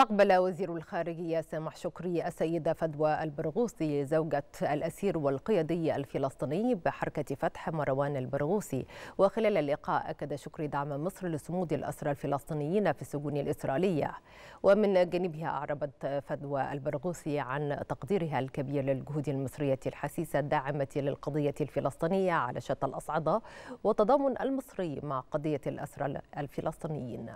استقبل وزير الخارجية سامح شكري السيدة فدوى البرغوثي زوجة الأسير والقيادي الفلسطيني بحركة فتح مروان البرغوثي وخلال اللقاء أكد شكري دعم مصر لصمود الأسرى الفلسطينيين في السجون الإسرائيلية ومن جانبها أعربت فدوى البرغوثي عن تقديرها الكبير للجهود المصرية الحسيسة الداعمة للقضية الفلسطينية على شتى الأصعدة وتضامن المصري مع قضية الأسرى الفلسطينيين